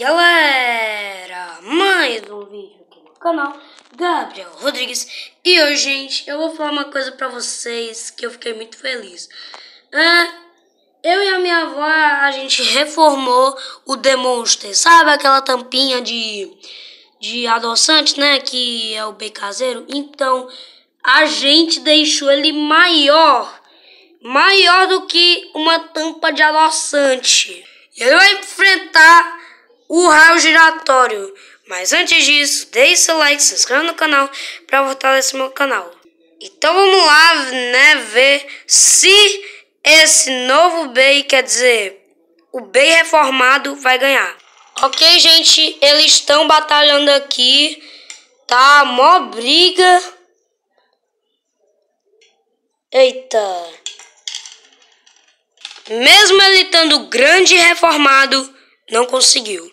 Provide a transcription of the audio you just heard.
Galera, mais um vídeo aqui no canal Gabriel Rodrigues E hoje, gente, eu vou falar uma coisa pra vocês que eu fiquei muito feliz é, Eu e a minha avó, a gente reformou o The Monster Sabe aquela tampinha de, de adoçante, né, que é o bem caseiro Então, a gente deixou ele maior Maior do que uma tampa de adoçante e ele vai o raio giratório. Mas antes disso, deixe seu like, se inscreva no canal para fortalecer meu canal. Então vamos lá, né, ver se esse novo BEI, quer dizer, o BEI reformado vai ganhar. Ok, gente, eles estão batalhando aqui, tá? Mó briga. Eita. Mesmo ele estando grande e reformado, não conseguiu.